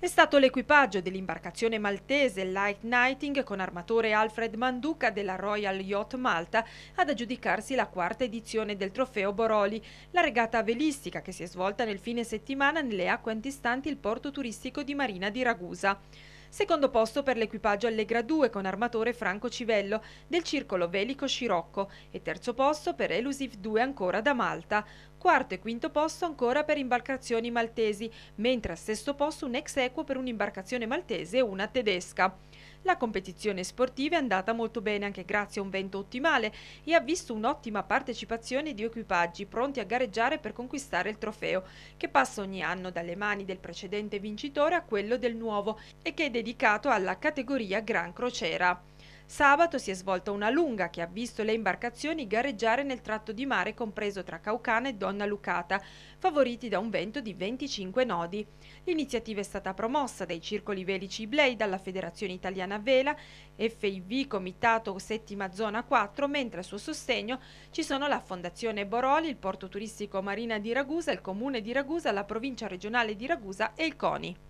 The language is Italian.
È stato l'equipaggio dell'imbarcazione maltese Light Nighting con armatore Alfred Manduca della Royal Yacht Malta ad aggiudicarsi la quarta edizione del trofeo Boroli, la regata velistica che si è svolta nel fine settimana nelle acque antistanti il porto turistico di Marina di Ragusa. Secondo posto per l'equipaggio Allegra 2 con armatore Franco Civello del circolo velico Scirocco e terzo posto per Elusive 2 ancora da Malta quarto e quinto posto ancora per imbarcazioni maltesi, mentre a sesto posto un ex equo per un'imbarcazione maltese e una tedesca. La competizione sportiva è andata molto bene anche grazie a un vento ottimale e ha visto un'ottima partecipazione di equipaggi pronti a gareggiare per conquistare il trofeo, che passa ogni anno dalle mani del precedente vincitore a quello del nuovo e che è dedicato alla categoria Gran Crociera. Sabato si è svolta una lunga che ha visto le imbarcazioni gareggiare nel tratto di mare compreso tra Caucana e Donna Lucata, favoriti da un vento di 25 nodi. L'iniziativa è stata promossa dai circoli velici Iblei, dalla Federazione Italiana Vela, FIV Comitato Settima Zona 4, mentre a suo sostegno ci sono la Fondazione Boroli, il Porto Turistico Marina di Ragusa, il Comune di Ragusa, la Provincia Regionale di Ragusa e il CONI.